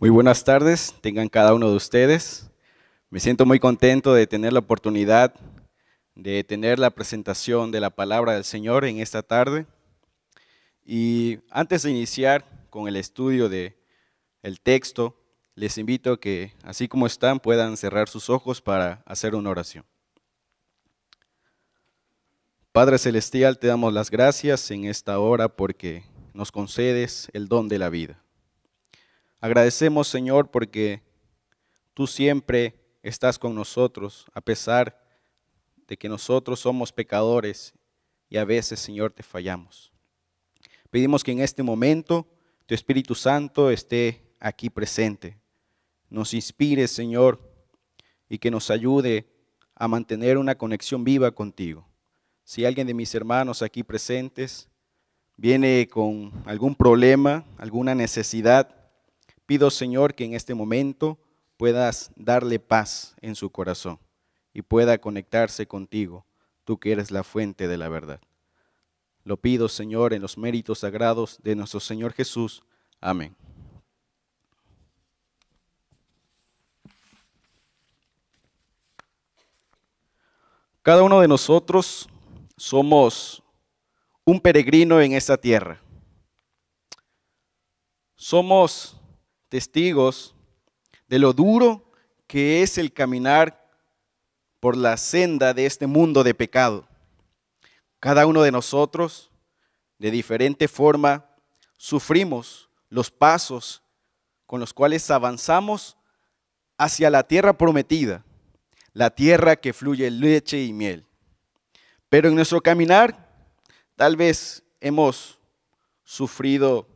Muy buenas tardes, tengan cada uno de ustedes. Me siento muy contento de tener la oportunidad de tener la presentación de la palabra del Señor en esta tarde. Y antes de iniciar con el estudio de el texto, les invito a que así como están puedan cerrar sus ojos para hacer una oración. Padre celestial, te damos las gracias en esta hora porque nos concedes el don de la vida. Agradecemos, Señor, porque tú siempre estás con nosotros, a pesar de que nosotros somos pecadores y a veces, Señor, te fallamos. Pedimos que en este momento tu Espíritu Santo esté aquí presente. Nos inspire, Señor, y que nos ayude a mantener una conexión viva contigo. Si alguien de mis hermanos aquí presentes viene con algún problema, alguna necesidad, Pido, Señor, que en este momento puedas darle paz en su corazón y pueda conectarse contigo, tú que eres la fuente de la verdad. Lo pido, Señor, en los méritos sagrados de nuestro Señor Jesús. Amén. Cada uno de nosotros somos un peregrino en esta tierra. Somos testigos de lo duro que es el caminar por la senda de este mundo de pecado. Cada uno de nosotros, de diferente forma, sufrimos los pasos con los cuales avanzamos hacia la tierra prometida, la tierra que fluye leche y miel. Pero en nuestro caminar, tal vez hemos sufrido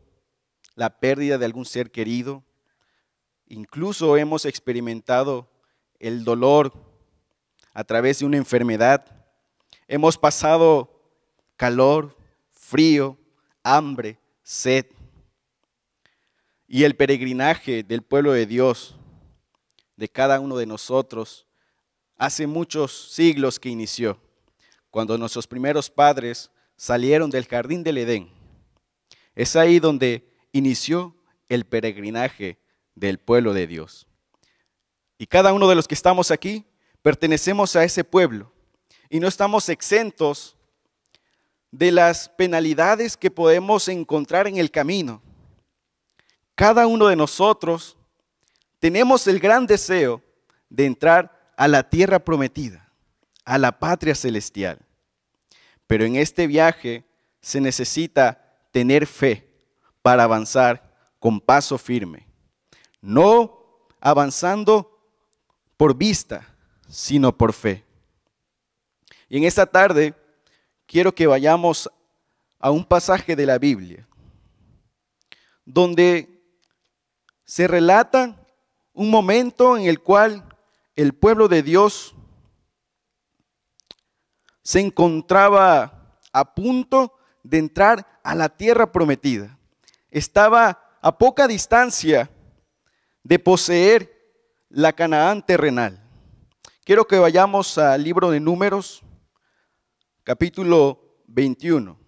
la pérdida de algún ser querido. Incluso hemos experimentado el dolor a través de una enfermedad. Hemos pasado calor, frío, hambre, sed. Y el peregrinaje del pueblo de Dios, de cada uno de nosotros, hace muchos siglos que inició, cuando nuestros primeros padres salieron del jardín del Edén. Es ahí donde inició el peregrinaje del pueblo de Dios. Y cada uno de los que estamos aquí pertenecemos a ese pueblo y no estamos exentos de las penalidades que podemos encontrar en el camino. Cada uno de nosotros tenemos el gran deseo de entrar a la tierra prometida, a la patria celestial. Pero en este viaje se necesita tener fe para avanzar con paso firme, no avanzando por vista, sino por fe. Y en esta tarde quiero que vayamos a un pasaje de la Biblia donde se relata un momento en el cual el pueblo de Dios se encontraba a punto de entrar a la tierra prometida estaba a poca distancia de poseer la Canaán terrenal. Quiero que vayamos al libro de Números, capítulo 21.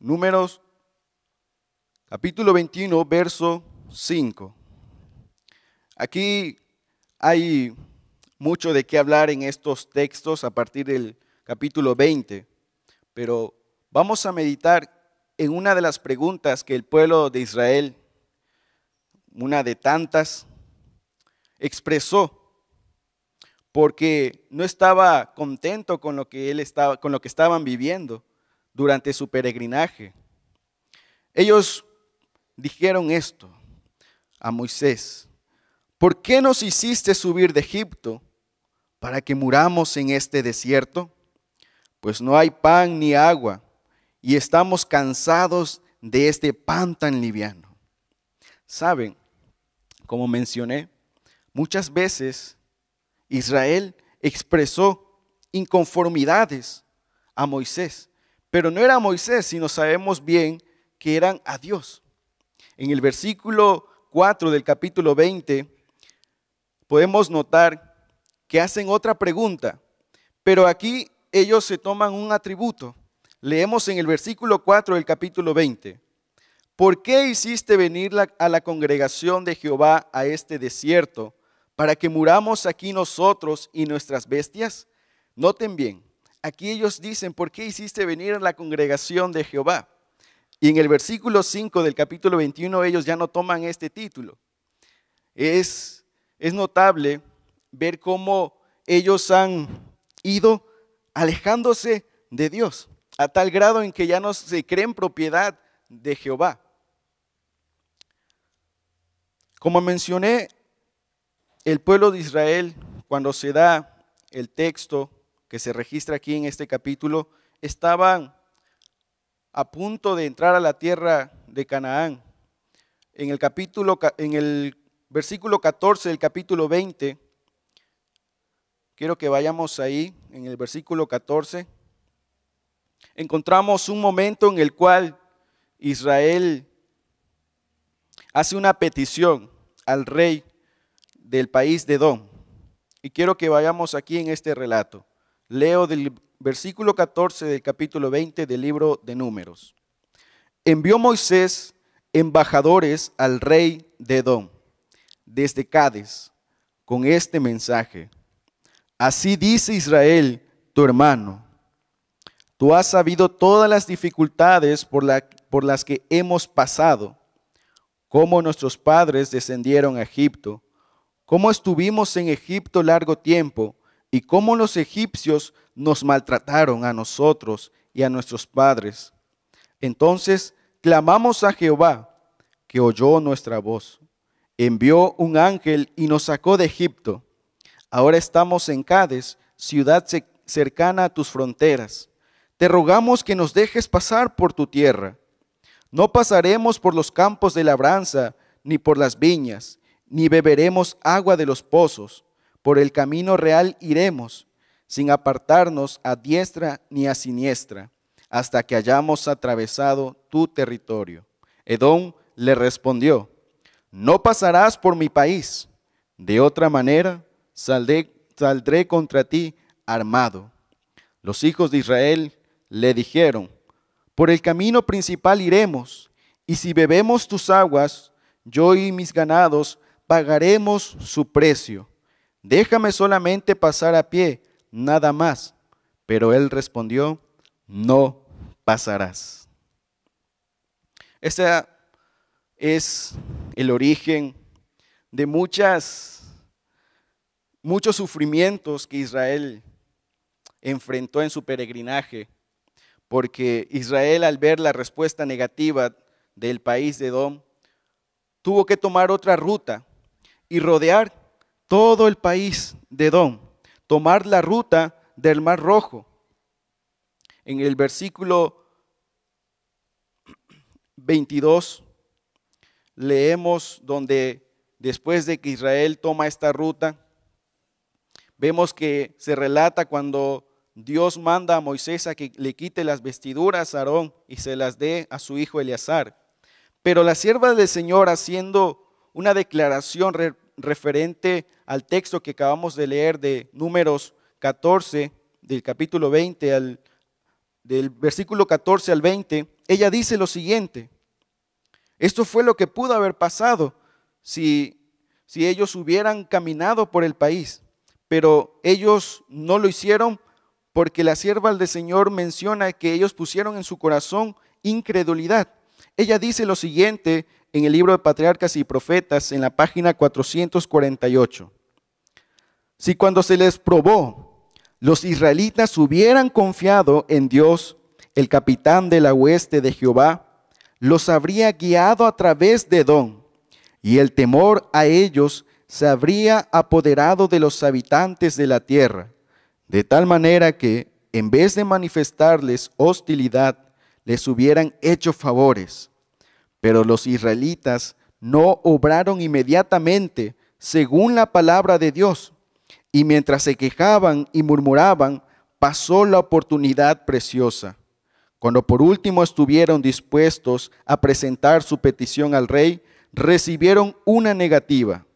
Números, capítulo 21, verso 5. Aquí hay mucho de qué hablar en estos textos a partir del capítulo 20, pero vamos a meditar en una de las preguntas que el pueblo de Israel, una de tantas, expresó porque no estaba contento con lo que él estaba con lo que estaban viviendo durante su peregrinaje. Ellos dijeron esto a Moisés: ¿Por qué nos hiciste subir de Egipto para que muramos en este desierto? pues no hay pan ni agua, y estamos cansados de este pan tan liviano. Saben, como mencioné, muchas veces Israel expresó inconformidades a Moisés, pero no era Moisés, sino sabemos bien que eran a Dios. En el versículo 4 del capítulo 20 podemos notar que hacen otra pregunta, pero aquí ellos se toman un atributo. Leemos en el versículo 4 del capítulo 20. ¿Por qué hiciste venir a la congregación de Jehová a este desierto para que muramos aquí nosotros y nuestras bestias? Noten bien, aquí ellos dicen, ¿por qué hiciste venir a la congregación de Jehová? Y en el versículo 5 del capítulo 21 ellos ya no toman este título. Es, es notable ver cómo ellos han ido alejándose de Dios, a tal grado en que ya no se creen propiedad de Jehová. Como mencioné, el pueblo de Israel, cuando se da el texto que se registra aquí en este capítulo, estaban a punto de entrar a la tierra de Canaán. En el capítulo en el versículo 14 del capítulo 20 Quiero que vayamos ahí en el versículo 14. Encontramos un momento en el cual Israel hace una petición al rey del país de Don. Y quiero que vayamos aquí en este relato. Leo del versículo 14 del capítulo 20 del libro de Números. Envió Moisés embajadores al rey de Edom desde Cádiz con este mensaje. Así dice Israel, tu hermano. Tú has sabido todas las dificultades por, por, las que hemos pasado, cómo nuestros padres descendieron a Egipto, cómo estuvimos en Egipto largo tiempo y cómo los egipcios nos maltrataron a nosotros y a nuestros padres. Entonces clamamos a Jehová, que oyó nuestra voz. Envió un ángel y nos sacó de Egipto. Ahora estamos en Cádiz, ciudad cercana a tus fronteras. Te rogamos que nos dejes pasar por tu tierra. No pasaremos por los campos de labranza, ni por las viñas, ni beberemos agua de los pozos. Por el camino real iremos, sin apartarnos a diestra ni a siniestra, hasta que hayamos atravesado tu territorio. Edom le respondió, no pasarás por mi país. De otra manera, saldré, contra ti armado. Los hijos de Israel le dijeron, por el camino principal iremos, y si bebemos tus aguas, yo y mis ganados pagaremos su precio. Déjame solamente pasar a pie, nada más. Pero él respondió, no pasarás. Ese es el origen de muchas muchos sufrimientos que Israel enfrentó en su peregrinaje, porque Israel al ver la respuesta negativa del país de Don, tuvo que tomar otra ruta y rodear todo el país de Don, tomar la ruta del Mar Rojo. En el versículo 22 leemos donde después de que Israel toma esta ruta, Vemos que se relata cuando Dios manda a Moisés a que le quite las vestiduras a Aarón y se las dé a su hijo Eleazar. Pero la sierva del Señor haciendo una declaración referente al texto que acabamos de leer de números 14, del capítulo 20 al, del versículo 14 al 20, ella dice lo siguiente. Esto fue lo que pudo haber pasado si, si ellos hubieran caminado por el país pero ellos no lo hicieron porque la sierva del Señor menciona que ellos pusieron en su corazón incredulidad. Ella dice lo siguiente en el libro de Patriarcas y Profetas, en la página 448. Si cuando se les probó, los israelitas hubieran confiado en Dios, el capitán de la hueste de Jehová, los habría guiado a través de don y el temor a ellos se habría apoderado de los habitantes de la tierra, de tal manera que, en vez de manifestarles hostilidad, les hubieran hecho favores. Pero los israelitas no obraron inmediatamente según la palabra de Dios, y mientras se quejaban y murmuraban, pasó la oportunidad preciosa. Cuando por último estuvieron dispuestos a presentar su petición al rey, recibieron una negativa.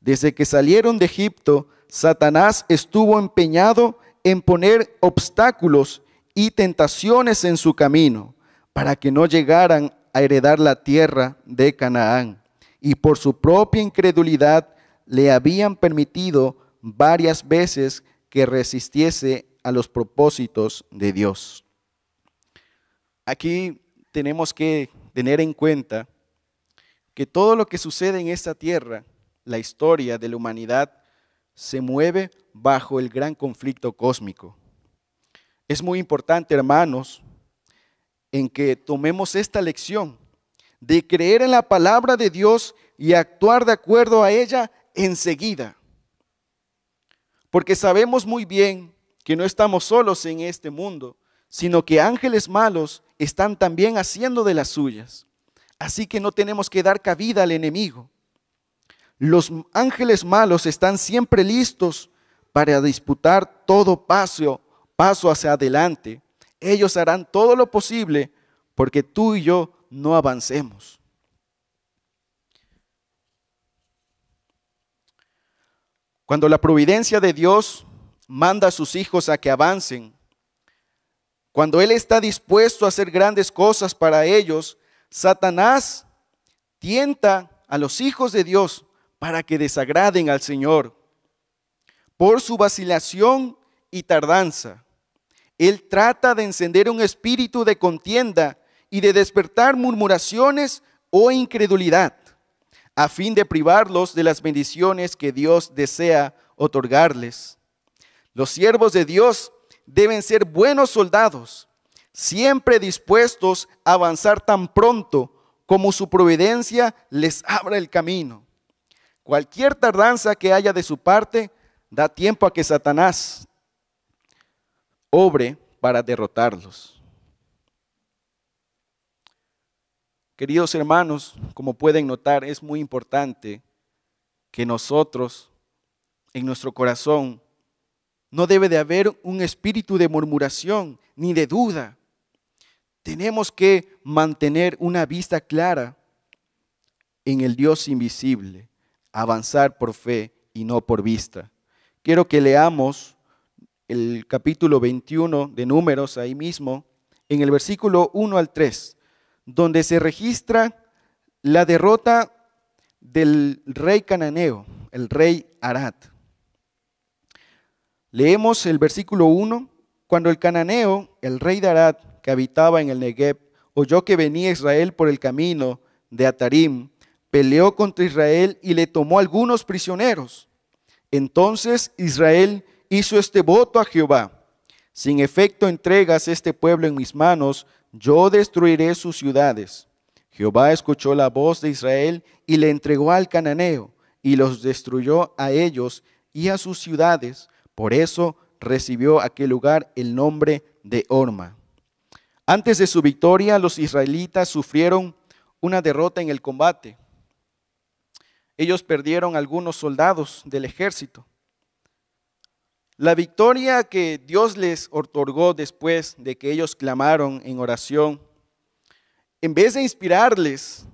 Desde que salieron de Egipto, Satanás estuvo empeñado en poner obstáculos y tentaciones en su camino para que no llegaran a heredar la tierra de Canaán. Y por su propia incredulidad le habían permitido varias veces que resistiese a los propósitos de Dios. Aquí tenemos que tener en cuenta que todo lo que sucede en esta tierra la historia de la humanidad se mueve bajo el gran conflicto cósmico. Es muy importante, hermanos, en que tomemos esta lección de creer en la palabra de Dios y actuar de acuerdo a ella enseguida. Porque sabemos muy bien que no estamos solos en este mundo, sino que ángeles malos están también haciendo de las suyas. Así que no tenemos que dar cabida al enemigo. Los ángeles malos están siempre listos para disputar todo paso, paso hacia adelante. Ellos harán todo lo posible porque tú y yo no avancemos. Cuando la providencia de Dios manda a sus hijos a que avancen, cuando Él está dispuesto a hacer grandes cosas para ellos, Satanás tienta a los hijos de Dios para que desagraden al Señor. Por su vacilación y tardanza, Él trata de encender un espíritu de contienda y de despertar murmuraciones o incredulidad, a fin de privarlos de las bendiciones que Dios desea otorgarles. Los siervos de Dios deben ser buenos soldados, siempre dispuestos a avanzar tan pronto como su providencia les abra el camino. Cualquier tardanza que haya de su parte da tiempo a que Satanás obre para derrotarlos. Queridos hermanos, como pueden notar, es muy importante que nosotros, en nuestro corazón, no debe de haber un espíritu de murmuración ni de duda. Tenemos que mantener una vista clara en el Dios invisible, avanzar por fe y no por vista. Quiero que leamos el capítulo 21 de Números ahí mismo, en el versículo 1 al 3, donde se registra la derrota del rey cananeo, el rey Arad. Leemos el versículo 1, cuando el cananeo, el rey de Arad, que habitaba en el Negev, oyó que venía Israel por el camino de Atarim, peleó contra Israel y le tomó algunos prisioneros. Entonces Israel hizo este voto a Jehová. Sin efecto entregas este pueblo en mis manos, yo destruiré sus ciudades. Jehová escuchó la voz de Israel y le entregó al cananeo y los destruyó a ellos y a sus ciudades. Por eso recibió aquel lugar el nombre de Orma. Antes de su victoria, los israelitas sufrieron una derrota en el combate ellos perdieron algunos soldados del ejército. La victoria que Dios les otorgó después de que ellos clamaron en oración, en vez de inspirarles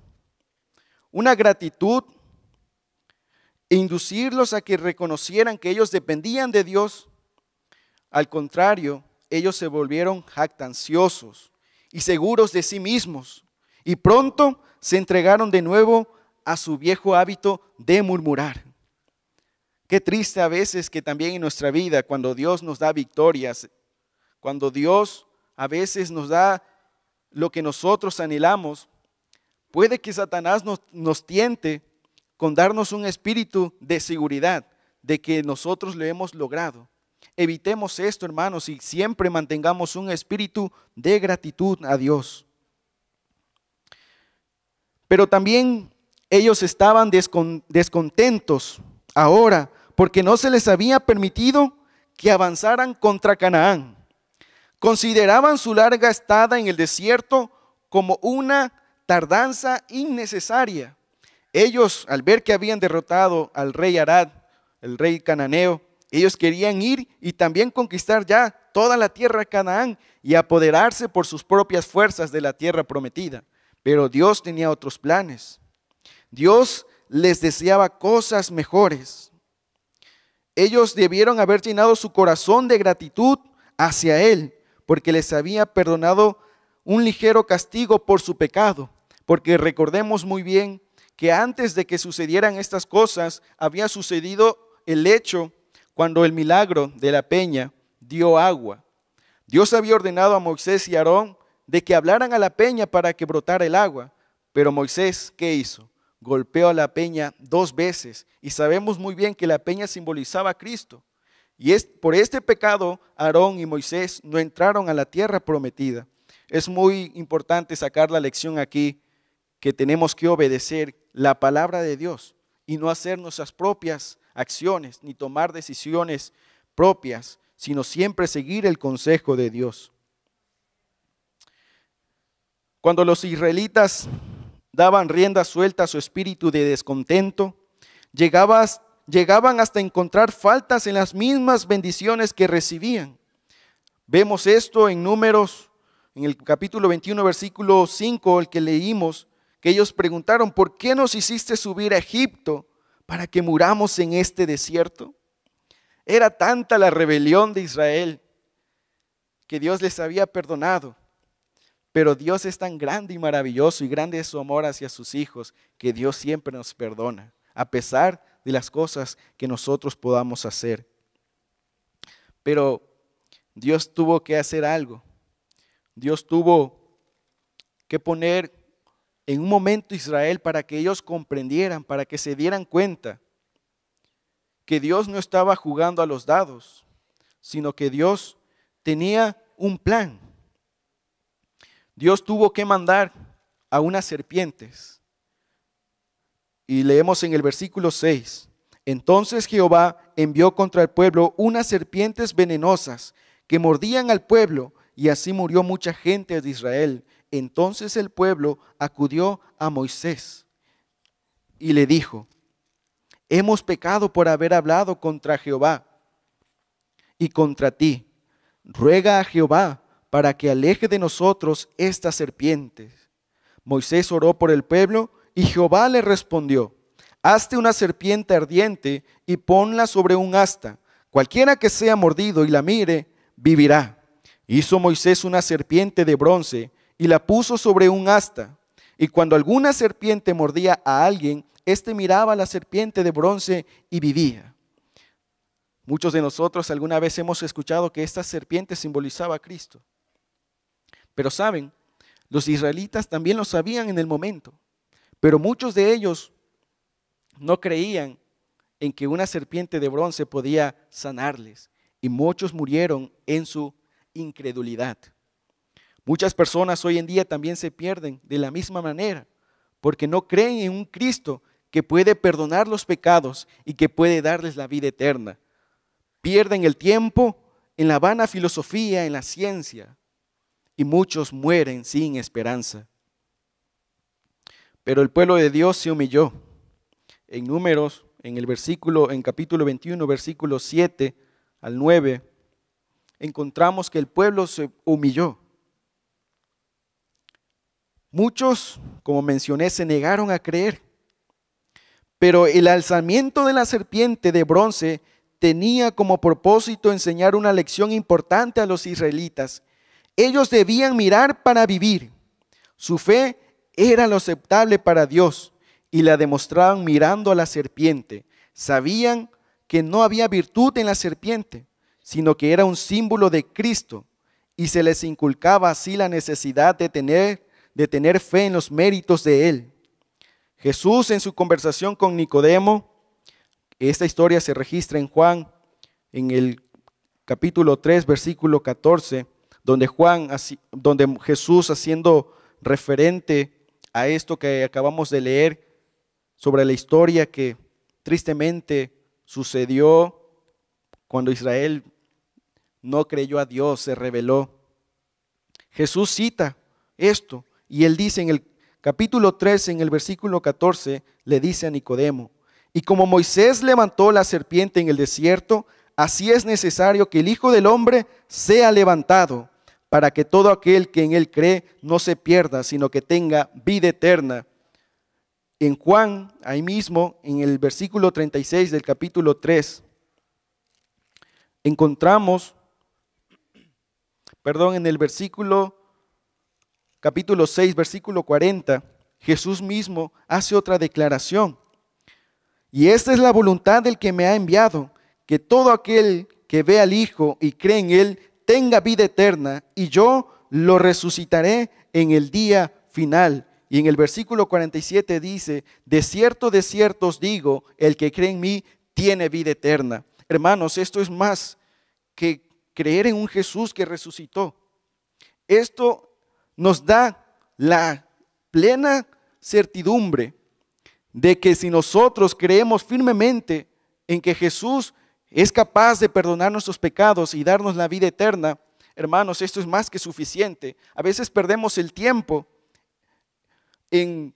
una gratitud e inducirlos a que reconocieran que ellos dependían de Dios, al contrario, ellos se volvieron jactanciosos y seguros de sí mismos y pronto se entregaron de nuevo a a su viejo hábito de murmurar. Qué triste a veces que también en nuestra vida, cuando Dios nos da victorias, cuando Dios a veces nos da lo que nosotros anhelamos, puede que Satanás nos, nos tiente con darnos un espíritu de seguridad, de que nosotros lo hemos logrado. Evitemos esto, hermanos, y siempre mantengamos un espíritu de gratitud a Dios. Pero también ellos estaban descontentos ahora porque no se les había permitido que avanzaran contra Canaán. Consideraban su larga estada en el desierto como una tardanza innecesaria. Ellos, al ver que habían derrotado al rey Arad, el rey cananeo, ellos querían ir y también conquistar ya toda la tierra de Canaán y apoderarse por sus propias fuerzas de la tierra prometida. Pero Dios tenía otros planes. Dios les deseaba cosas mejores. Ellos debieron haber llenado su corazón de gratitud hacia Él, porque les había perdonado un ligero castigo por su pecado. Porque recordemos muy bien que antes de que sucedieran estas cosas, había sucedido el hecho cuando el milagro de la peña dio agua. Dios había ordenado a Moisés y Aarón de que hablaran a la peña para que brotara el agua. Pero Moisés, ¿qué hizo? golpeó a la peña dos veces y sabemos muy bien que la peña simbolizaba a Cristo. Y es, por este pecado Aarón y Moisés no entraron a la tierra prometida. Es muy importante sacar la lección aquí que tenemos que obedecer la palabra de Dios y no hacer nuestras propias acciones ni tomar decisiones propias, sino siempre seguir el consejo de Dios. Cuando los israelitas daban rienda suelta a su espíritu de descontento, Llegabas, llegaban hasta encontrar faltas en las mismas bendiciones que recibían. Vemos esto en números, en el capítulo 21, versículo 5, el que leímos, que ellos preguntaron, ¿por qué nos hiciste subir a Egipto para que muramos en este desierto? Era tanta la rebelión de Israel que Dios les había perdonado pero Dios es tan grande y maravilloso y grande es su amor hacia sus hijos que Dios siempre nos perdona, a pesar de las cosas que nosotros podamos hacer. Pero Dios tuvo que hacer algo. Dios tuvo que poner en un momento Israel para que ellos comprendieran, para que se dieran cuenta que Dios no estaba jugando a los dados, sino que Dios tenía un plan Dios tuvo que mandar a unas serpientes. Y leemos en el versículo 6. Entonces Jehová envió contra el pueblo unas serpientes venenosas que mordían al pueblo y así murió mucha gente de Israel. Entonces el pueblo acudió a Moisés y le dijo, hemos pecado por haber hablado contra Jehová y contra ti. Ruega a Jehová para que aleje de nosotros estas serpientes. Moisés oró por el pueblo y Jehová le respondió, hazte una serpiente ardiente y ponla sobre un asta. Cualquiera que sea mordido y la mire, vivirá. Hizo Moisés una serpiente de bronce y la puso sobre un asta. Y cuando alguna serpiente mordía a alguien, éste miraba a la serpiente de bronce y vivía. Muchos de nosotros alguna vez hemos escuchado que esta serpiente simbolizaba a Cristo. Pero saben, los israelitas también lo sabían en el momento, pero muchos de ellos no creían en que una serpiente de bronce podía sanarles y muchos murieron en su incredulidad. Muchas personas hoy en día también se pierden de la misma manera porque no creen en un Cristo que puede perdonar los pecados y que puede darles la vida eterna. Pierden el tiempo en la vana filosofía, en la ciencia, y muchos mueren sin esperanza. Pero el pueblo de Dios se humilló. En números, en el versículo, en capítulo 21, versículo 7 al 9, encontramos que el pueblo se humilló. Muchos, como mencioné, se negaron a creer. Pero el alzamiento de la serpiente de bronce tenía como propósito enseñar una lección importante a los israelitas ellos debían mirar para vivir. Su fe era lo aceptable para Dios y la demostraban mirando a la serpiente. Sabían que no había virtud en la serpiente, sino que era un símbolo de Cristo y se les inculcaba así la necesidad de tener, de tener fe en los méritos de Él. Jesús en su conversación con Nicodemo, esta historia se registra en Juan en el capítulo 3, versículo 14, donde Juan, donde Jesús haciendo referente a esto que acabamos de leer sobre la historia que tristemente sucedió cuando Israel no creyó a Dios, se rebeló. Jesús cita esto y él dice en el capítulo 13, en el versículo 14, le dice a Nicodemo, y como Moisés levantó la serpiente en el desierto, así es necesario que el Hijo del Hombre sea levantado para que todo aquel que en él cree no se pierda, sino que tenga vida eterna. En Juan, ahí mismo, en el versículo 36 del capítulo 3, encontramos, perdón, en el versículo, capítulo 6, versículo 40, Jesús mismo hace otra declaración. Y esta es la voluntad del que me ha enviado, que todo aquel que ve al Hijo y cree en Él tenga vida eterna y yo lo resucitaré en el día final. Y en el versículo 47 dice, de cierto, de cierto os digo, el que cree en mí tiene vida eterna. Hermanos, esto es más que creer en un Jesús que resucitó. Esto nos da la plena certidumbre de que si nosotros creemos firmemente en que Jesús es capaz de perdonar nuestros pecados y darnos la vida eterna, hermanos, esto es más que suficiente. A veces perdemos el tiempo en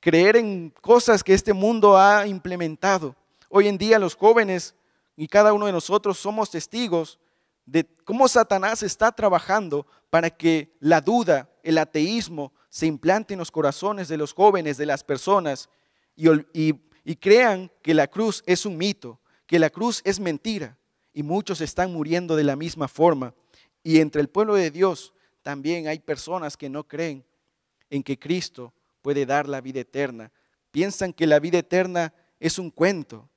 creer en cosas que este mundo ha implementado. Hoy en día los jóvenes y cada uno de nosotros somos testigos de cómo Satanás está trabajando para que la duda, el ateísmo, se implante en los corazones de los jóvenes, de las personas, y, y crean que la cruz es un mito, que la cruz es mentira y muchos están muriendo de la misma forma. Y entre el pueblo de Dios también hay personas que no creen en que Cristo puede dar la vida eterna. Piensan que la vida eterna es un cuento,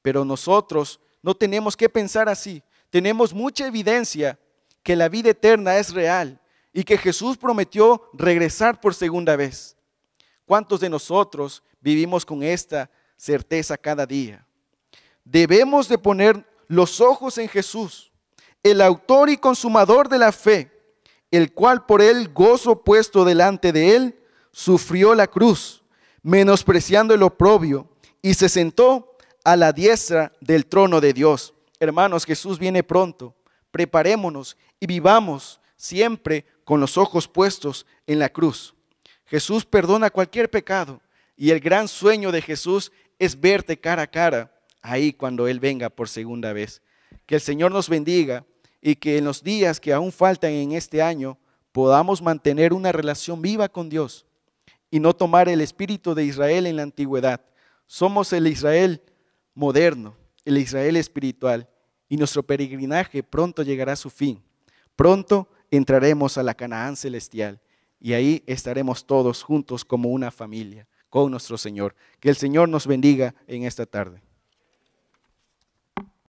pero nosotros no tenemos que pensar así. Tenemos mucha evidencia que la vida eterna es real y que Jesús prometió regresar por segunda vez. ¿Cuántos de nosotros vivimos con esta certeza cada día? Debemos de poner los ojos en Jesús, el autor y consumador de la fe, el cual por el gozo puesto delante de él, sufrió la cruz, menospreciando el oprobio, y se sentó a la diestra del trono de Dios. Hermanos, Jesús viene pronto. Preparémonos y vivamos siempre con los ojos puestos en la cruz. Jesús perdona cualquier pecado y el gran sueño de Jesús es verte cara a cara ahí cuando Él venga por segunda vez. Que el Señor nos bendiga y que en los días que aún faltan en este año podamos mantener una relación viva con Dios y no tomar el espíritu de Israel en la antigüedad. Somos el Israel moderno, el Israel espiritual, y nuestro peregrinaje pronto llegará a su fin. Pronto entraremos a la Canaán celestial y ahí estaremos todos juntos como una familia con nuestro Señor. Que el Señor nos bendiga en esta tarde.